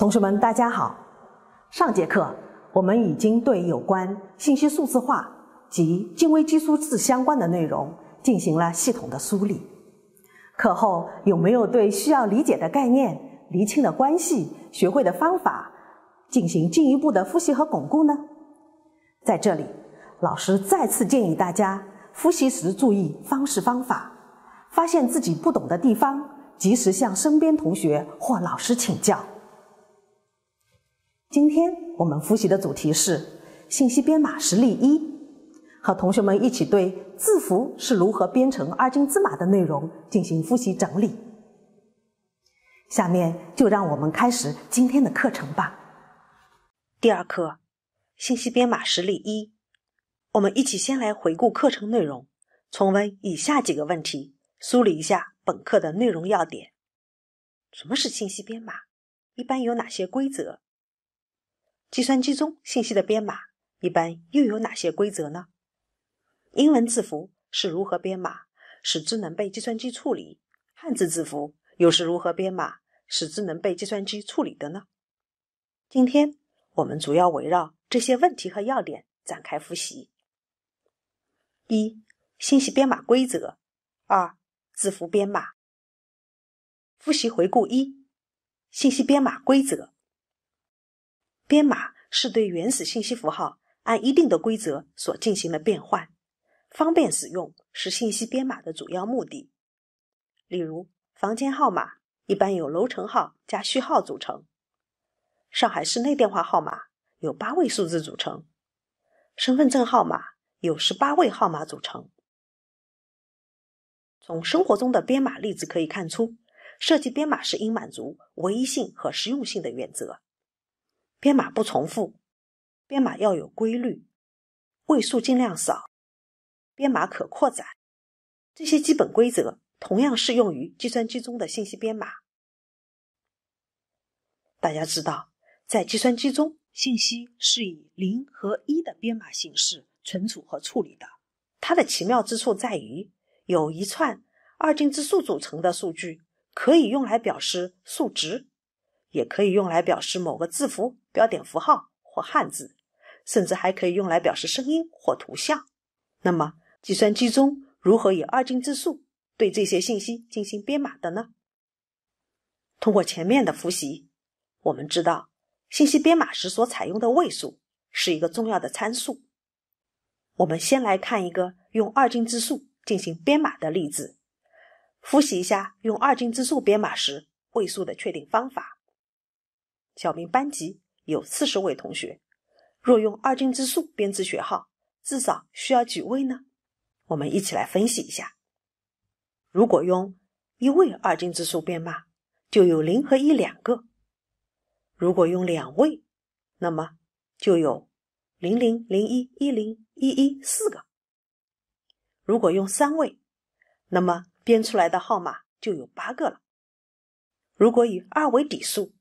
同学们，大家好。上节课我们已经对有关信息数字化及精微基数字相关的内容进行了系统的梳理。课后有没有对需要理解的概念、厘清的关系、学会的方法进行进一步的复习和巩固呢？在这里，老师再次建议大家复习时注意方式方法，发现自己不懂的地方，及时向身边同学或老师请教。今天我们复习的主题是信息编码实例一，和同学们一起对字符是如何编成二进制码的内容进行复习整理。下面就让我们开始今天的课程吧。第二课，信息编码实例一，我们一起先来回顾课程内容，重温以下几个问题，梳理一下本课的内容要点。什么是信息编码？一般有哪些规则？计算机中信息的编码一般又有哪些规则呢？英文字符是如何编码，使之能被计算机处理？汉字字符又是如何编码，使之能被计算机处理的呢？今天，我们主要围绕这些问题和要点展开复习。一、信息编码规则；二、字符编码。复习回顾一：信息编码规则。编码是对原始信息符号按一定的规则所进行的变换，方便使用是信息编码的主要目的。例如，房间号码一般由楼层号加序号组成；上海市内电话号码有八位数字组成；身份证号码有十八位号码组成。从生活中的编码例子可以看出，设计编码是应满足唯一性和实用性的原则。编码不重复，编码要有规律，位数尽量少，编码可扩展，这些基本规则同样适用于计算机中的信息编码。大家知道，在计算机中，信息是以零和一的编码形式存储和处理的。它的奇妙之处在于，有一串二进制数组成的数据，可以用来表示数值。也可以用来表示某个字符、标点符号或汉字，甚至还可以用来表示声音或图像。那么，计算机中如何以二进制数对这些信息进行编码的呢？通过前面的复习，我们知道，信息编码时所采用的位数是一个重要的参数。我们先来看一个用二进制数进行编码的例子，复习一下用二进制数编码时位数的确定方法。小明班级有四十位同学，若用二进制数编制学号，至少需要几位呢？我们一起来分析一下。如果用一位二进制数编码，就有零和一两个；如果用两位，那么就有零零、零一、一零、一一四个；如果用三位，那么编出来的号码就有八个了。如果以二为底数。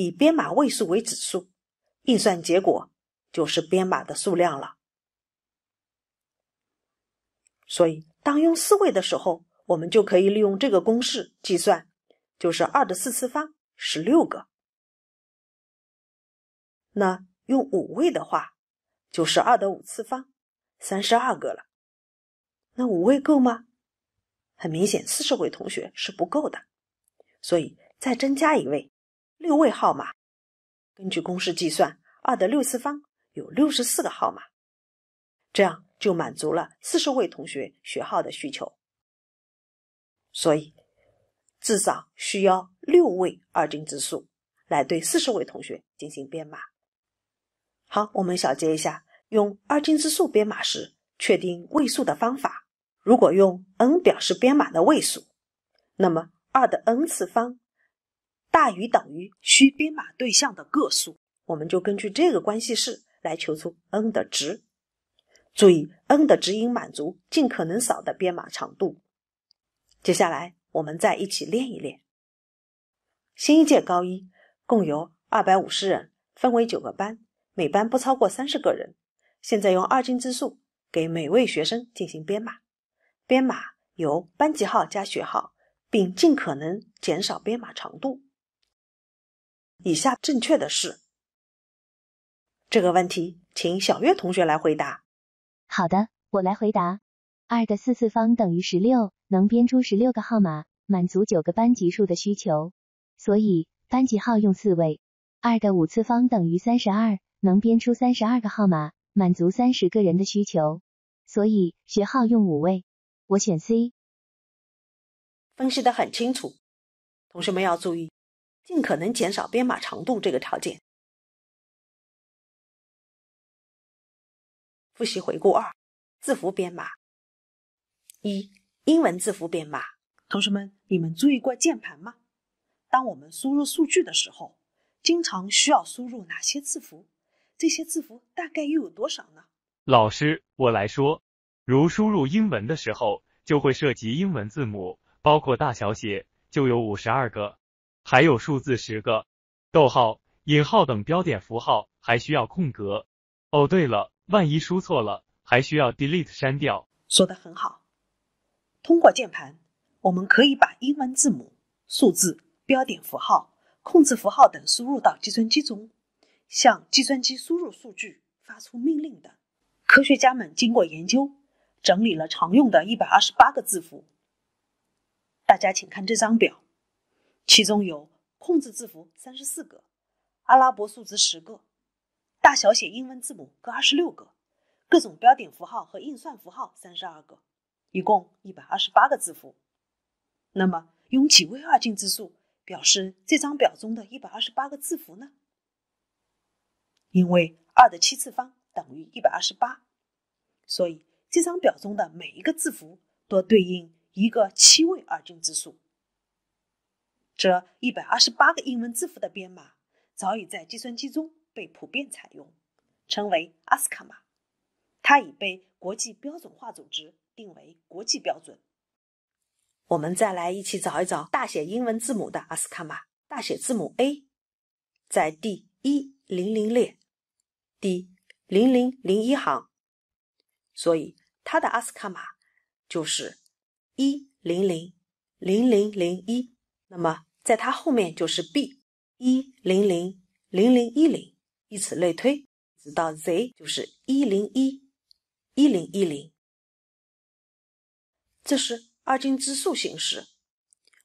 以编码位数为指数，运算结果就是编码的数量了。所以，当用四位的时候，我们就可以利用这个公式计算，就是二的四次方，十六个。那用五位的话，就是二的五次方，三十二个了。那五位够吗？很明显，四十位同学是不够的，所以再增加一位。六位号码，根据公式计算，二的六次方有六十四个号码，这样就满足了四十位同学学号的需求。所以，至少需要六位二进制数来对四十位同学进行编码。好，我们小结一下：用二进制数编码时，确定位数的方法，如果用 n 表示编码的位数，那么二的 n 次方。大于等于需编码对象的个数，我们就根据这个关系式来求出 n 的值。注意，n 的值应满足尽可能少的编码长度。接下来，我们再一起练一练。新一届高一共有二百五十人，分为九个班，每班不超过三十个人。现在用二进制数给每位学生进行编码，编码由班级号加学号，并尽可能减少编码长度。以下正确的是这个问题，请小月同学来回答。好的，我来回答。二的四次方等于十六，能编出十六个号码，满足九个班级数的需求，所以班级号用四位。二的五次方等于三十二，能编出三十二个号码，满足三十个人的需求，所以学号用五位。我选 C。分析的很清楚，同学们要注意。尽可能减少编码长度这个条件。复习回顾二：字符编码。一、英文字符编码。同学们，你们注意过键盘吗？当我们输入数据的时候，经常需要输入哪些字符？这些字符大概又有多少呢？老师，我来说。如输入英文的时候，就会涉及英文字母，包括大小写，就有五十二个。还有数字十个，逗号、引号等标点符号还需要空格。哦，对了，万一输错了，还需要 Delete 删掉。说的很好。通过键盘，我们可以把英文字母、数字、标点符号、控制符号等输入到计算机中，向计算机输入数据、发出命令等。科学家们经过研究，整理了常用的一百二十八个字符。大家请看这张表。其中有控制字符三十四个，阿拉伯数字十个，大小写英文字母各二十六个，各种标点符号和运算符号三十二个，一共一百二十八个字符。那么用几位二进制数表示这张表中的一百二十八个字符呢？因为二的七次方等于一百二十八，所以这张表中的每一个字符都对应一个七位二进制数。这一百二十八个英文字符的编码早已在计算机中被普遍采用，称为 ASCII 码。它已被国际标准化组织定为国际标准。我们再来一起找一找大写英文字母的 ASCII 码。大写字母 A 在第一零零列、第零零零一行，所以它的 ASCII 码就是一零零零零零一。那么在它后面就是 b 一零零零零一零，以此类推，直到 z 就是一零一，一零一零。这是二进制数形式。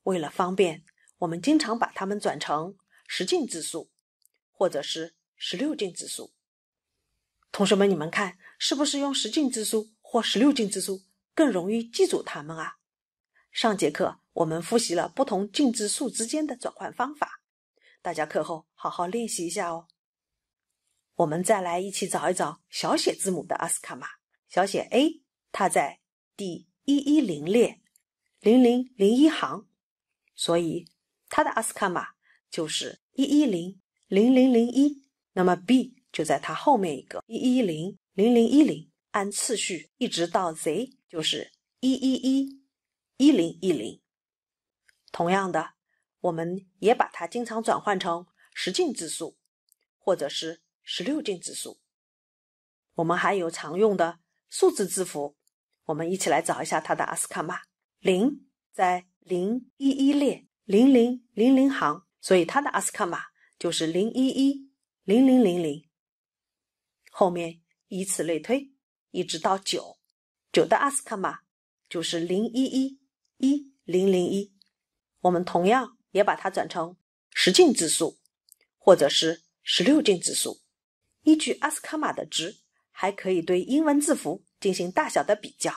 为了方便，我们经常把它们转成十进制数，或者是十六进制数。同学们，你们看，是不是用十进制数或十六进制数更容易记住它们啊？上节课。我们复习了不同进制数之间的转换方法，大家课后好好练习一下哦。我们再来一起找一找小写字母的阿斯卡玛，小写 a 它在第一一零列零零零一行，所以它的阿斯卡玛就是一一零零零零一。那么 b 就在它后面一个一一零零零一零，按次序一直到 z 就是一一一一零一零。同样的，我们也把它经常转换成十进制数，或者是十六进制数。我们还有常用的数字字符，我们一起来找一下它的阿斯卡 i 零在零一一列零零零零行，所以它的阿斯卡 i 码就是零一一零零零零。后面以此类推，一直到九。九的阿斯卡 i 码就是零一一一零零一。我们同样也把它转成十进制数，或者是十六进制数。依据阿斯卡玛的值，还可以对英文字符进行大小的比较。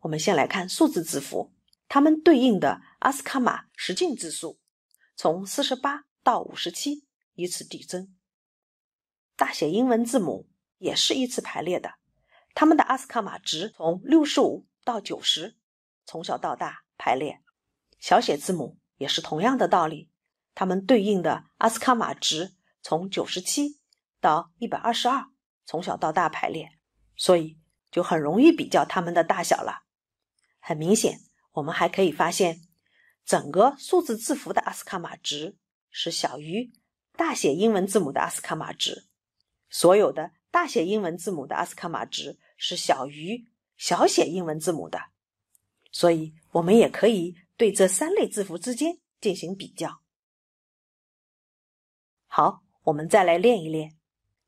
我们先来看数字字符，它们对应的阿斯卡玛十进制数从四十八到五十七依次递增。大写英文字母也是依次排列的，它们的阿斯卡玛值从六十五到九十，从小到大排列。小写字母也是同样的道理，它们对应的阿斯卡马值从九十七到一百二十二，从小到大排列，所以就很容易比较它们的大小了。很明显，我们还可以发现，整个数字字符的阿斯卡马值是小于大写英文字母的阿斯卡马值，所有的大写英文字母的阿斯卡马值是小于小写英文字母的，所以我们也可以。对这三类字符之间进行比较。好，我们再来练一练。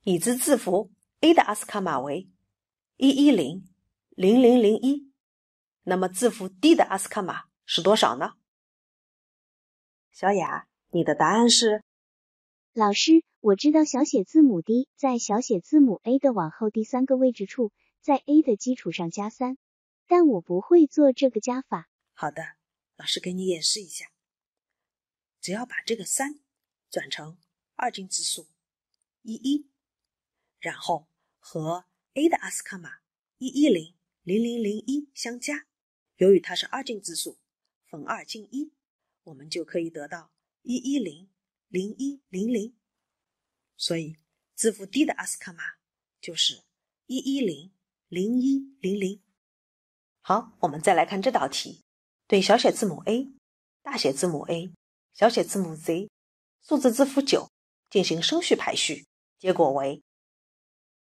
已知字符 A 的阿斯卡 i 码为一一零零零零一，那么字符 D 的阿斯卡 i 码是多少呢？小雅，你的答案是？老师，我知道小写字母 D 在小写字母 A 的往后第三个位置处，在 A 的基础上加三，但我不会做这个加法。好的。老师给你演示一下，只要把这个三转成二进制数一一，然后和 A 的阿斯卡 i 码一一零零零零一相加，由于它是二进制数逢二进一，我们就可以得到一一零零一零零。所以字符 D 的阿斯卡 i 码就是一一零零一零零。好，我们再来看这道题。对小写字母 a、大写字母 A、小写字母 z、数字字符9进行升序排序，结果为。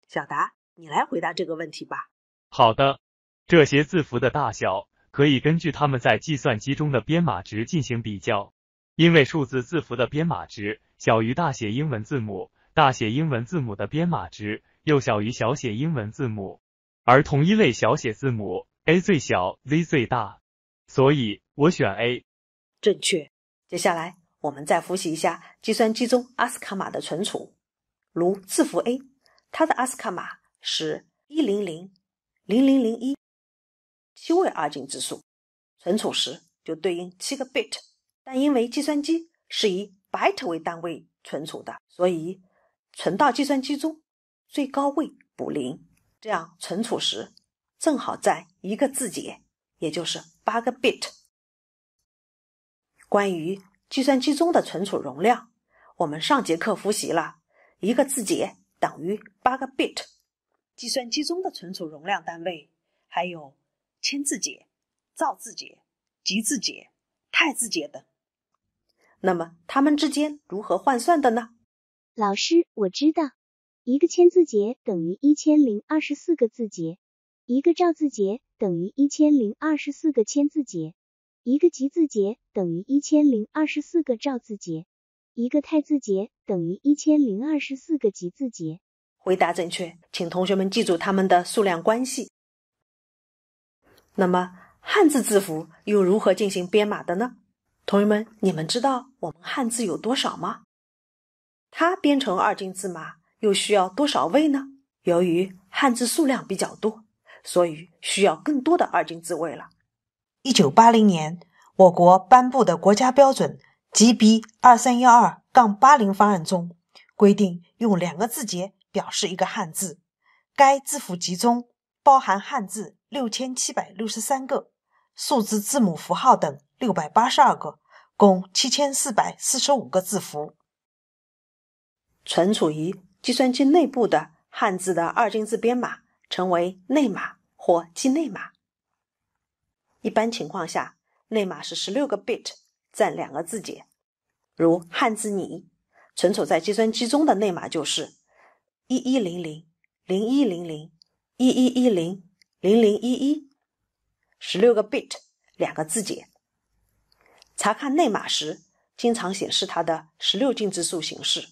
小达，你来回答这个问题吧。好的，这些字符的大小可以根据它们在计算机中的编码值进行比较。因为数字字符的编码值小于大写英文字母，大写英文字母的编码值又小于小写英文字母，而同一类小写字母 a 最小，z 最大。所以我选 A，正确。接下来我们再复习一下计算机中阿斯卡 i 码的存储。如字符 A，它的阿斯卡 i 码是1000001，七位二进制数，存储时就对应七个 bit。但因为计算机是以 byte 为单位存储的，所以存到计算机中最高位补零，这样存储时正好在一个字节，也就是。八个 bit，关于计算机中的存储容量，我们上节课复习了，一个字节等于八个 bit。计算机中的存储容量单位还有千字节、兆字节、吉字节、太字节等。那么它们之间如何换算的呢？老师，我知道，一个千字节等于一千零二十四个字节。一个兆字节等于一千零二十四个千字节，一个吉字节等于一千零二十四个兆字节，一个太字节等于一千零二十四个吉字节。回答正确，请同学们记住它们的数量关系。那么汉字字符又如何进行编码的呢？同学们，你们知道我们汉字有多少吗？它编成二进制码又需要多少位呢？由于汉字数量比较多。所以需要更多的二进制位了。一九八零年，我国颁布的国家标准 GB 二三幺二杠八零方案中规定，用两个字节表示一个汉字。该字符集中包含汉字六千七百六十三个，数字、字母、符号等六百八十二个，共七千四百四十五个字符。存储于计算机内部的汉字的二进制编码称为内码。或记内码。一般情况下，内码是十六个 bit 占两个字节，如汉字“你”存储在计算机中的内码就是一一零零零一零零一一一零零零一一，十六个 bit 两个字节。查看内码时，经常显示它的十六进制数形式。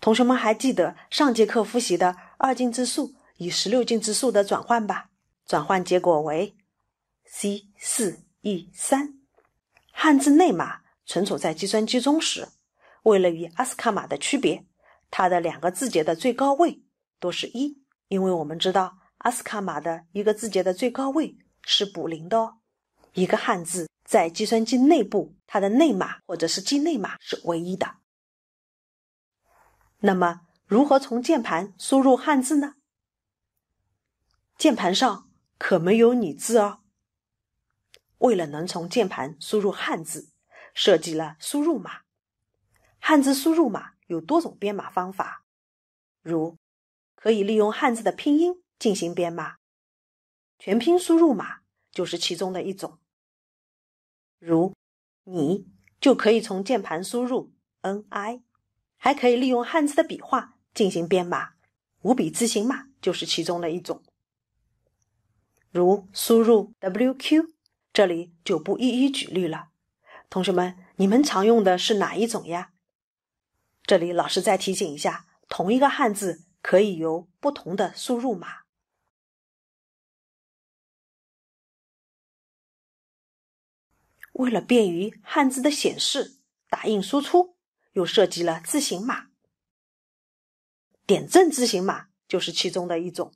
同学们还记得上节课复习的二进制数？以十六进制数的转换吧，转换结果为 C4E3。汉字内码存储在计算机中时，为了与阿斯卡 i 码的区别，它的两个字节的最高位都是一，因为我们知道阿斯卡 i 码的一个字节的最高位是补零的哦。一个汉字在计算机内部，它的内码或者是机内码是唯一的。那么，如何从键盘输入汉字呢？键盘上可没有你字哦。为了能从键盘输入汉字，设计了输入码。汉字输入码有多种编码方法，如可以利用汉字的拼音进行编码，全拼输入码就是其中的一种。如“你”就可以从键盘输入 “n i”，还可以利用汉字的笔画进行编码，五笔字形码就是其中的一种。如输入 WQ，这里就不一一举例了。同学们，你们常用的是哪一种呀？这里老师再提醒一下，同一个汉字可以由不同的输入码。为了便于汉字的显示、打印、输出，又设计了字形码。点阵字形码就是其中的一种，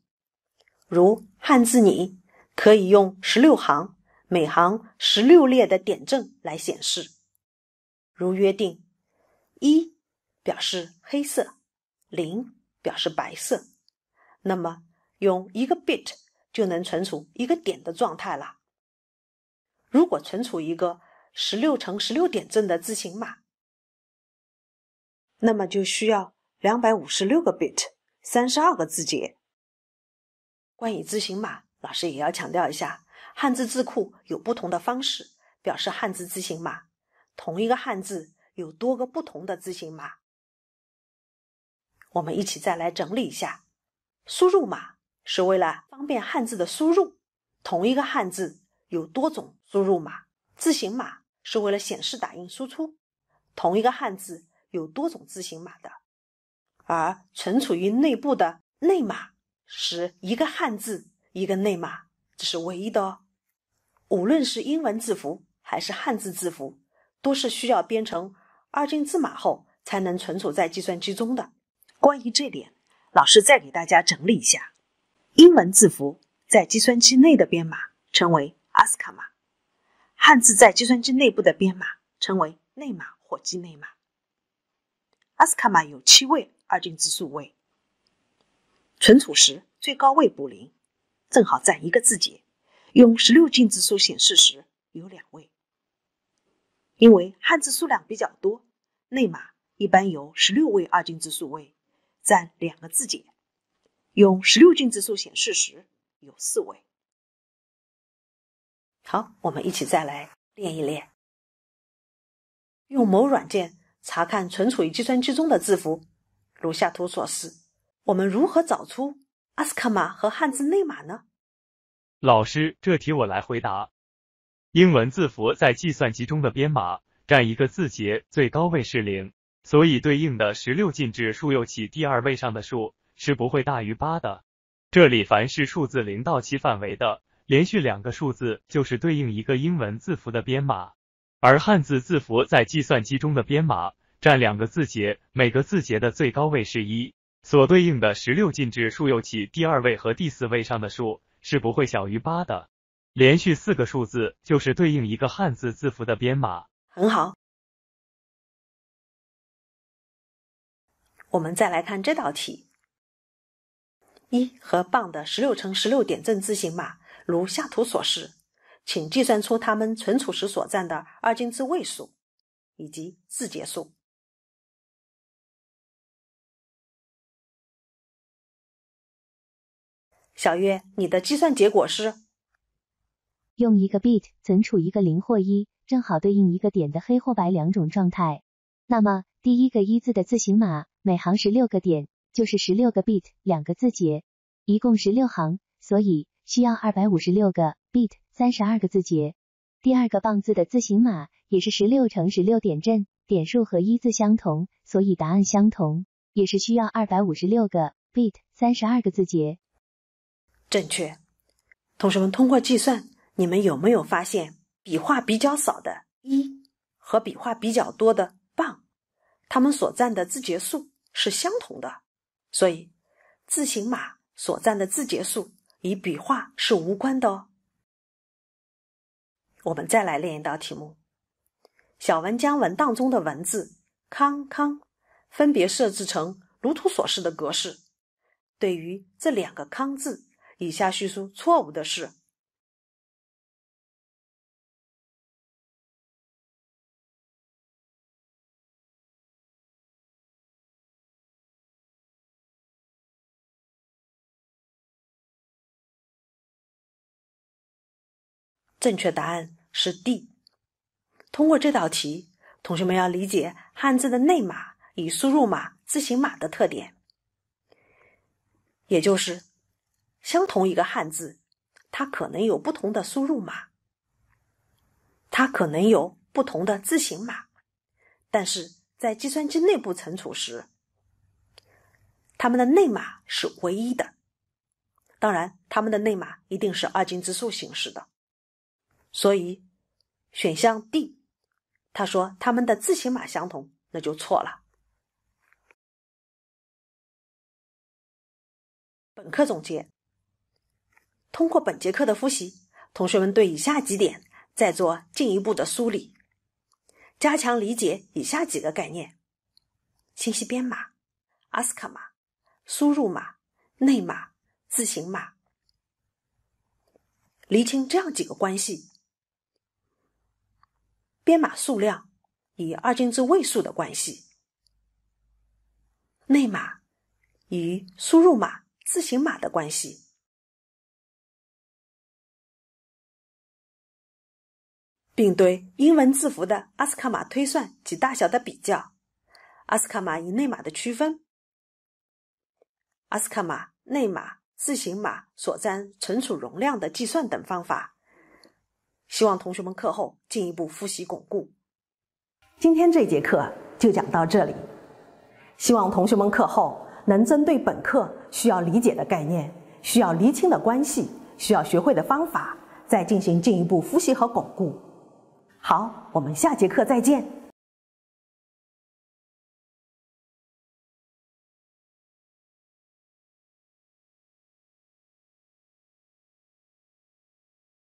如汉字“你”。可以用十六行、每行十六列的点阵来显示。如约定，一表示黑色，零表示白色，那么用一个 bit 就能存储一个点的状态了。如果存储一个十六乘十六点阵的字形码，那么就需要两百五十六个 bit，三十二个字节。关于字形码。老师也要强调一下，汉字字库有不同的方式表示汉字字形码。同一个汉字有多个不同的字形码。我们一起再来整理一下：输入码是为了方便汉字的输入，同一个汉字有多种输入码；字形码是为了显示、打印、输出，同一个汉字有多种字形码的。而存储于内部的内码是一个汉字。一个内码这是唯一的哦。无论是英文字符还是汉字字符，都是需要编成二进制码后才能存储在计算机中的。关于这点，老师再给大家整理一下：英文字符在计算机内的编码称为 ASCII 码，汉字在计算机内部的编码称为内码或机内码。ASCII 码有七位二进制数位，存储时最高位补零。正好占一个字节，用十六进制数显示时有两位。因为汉字数量比较多，内码一般由十六位二进制数位，占两个字节，用十六进制数显示时有四位。好，我们一起再来练一练。用某软件查看存储于计算机中的字符，如下图所示。我们如何找出？阿斯卡玛和汉字内码呢？老师，这题我来回答。英文字符在计算机中的编码占一个字节，最高位是零，所以对应的十六进制数右起第二位上的数是不会大于八的。这里凡是数字零到七范围的，连续两个数字就是对应一个英文字符的编码。而汉字字符在计算机中的编码占两个字节，每个字节的最高位是一。所对应的十六进制数，右起第二位和第四位上的数是不会小于八的。连续四个数字就是对应一个汉字字符的编码。很好，我们再来看这道题。一和棒的十六乘十六点阵字形码如下图所示，请计算出它们存储时所占的二进制位数以及字节数。小月，你的计算结果是用一个 bit 存储一个零或一，正好对应一个点的黑或白两种状态。那么第一个一字的字形码，每行十六个点，就是十六个 bit，两个字节，一共十六行，所以需要二百五十六个 bit，三十二个字节。第二个棒字的字形码也是十六乘十六点阵，点数和一字相同，所以答案相同，也是需要二百五十六个 bit，三十二个字节。正确，同学们通过计算，你们有没有发现，笔画比较少的“一”和笔画比较多的“棒”，它们所占的字节数是相同的。所以，字形码所占的字节数与笔画是无关的哦。我们再来练一道题目：小文将文档中的文字“康康”分别设置成如图所示的格式。对于这两个“康”字。以下叙述错误的是。正确答案是 D。通过这道题，同学们要理解汉字的内码、与输入码、字形码的特点，也就是。相同一个汉字，它可能有不同的输入码，它可能有不同的字形码，但是在计算机内部存储时，它们的内码是唯一的。当然，它们的内码一定是二进制数形式的。所以，选项 D，他说它们的字形码相同，那就错了。本课总结。通过本节课的复习，同学们对以下几点再做进一步的梳理，加强理解以下几个概念：信息编码、ASCII 码、输入码、内码、字形码，厘清这样几个关系：编码数量与二进制位数的关系；内码与输入码、字形码的关系。并对英文字符的阿斯卡码推算及大小的比较，阿斯卡码与内码的区分，阿斯卡码、内码、字形码所占存储容量的计算等方法，希望同学们课后进一步复习巩固。今天这节课就讲到这里，希望同学们课后能针对本课需要理解的概念、需要厘清的关系、需要学会的方法，再进行进一步复习和巩固。好，我们下节课再见。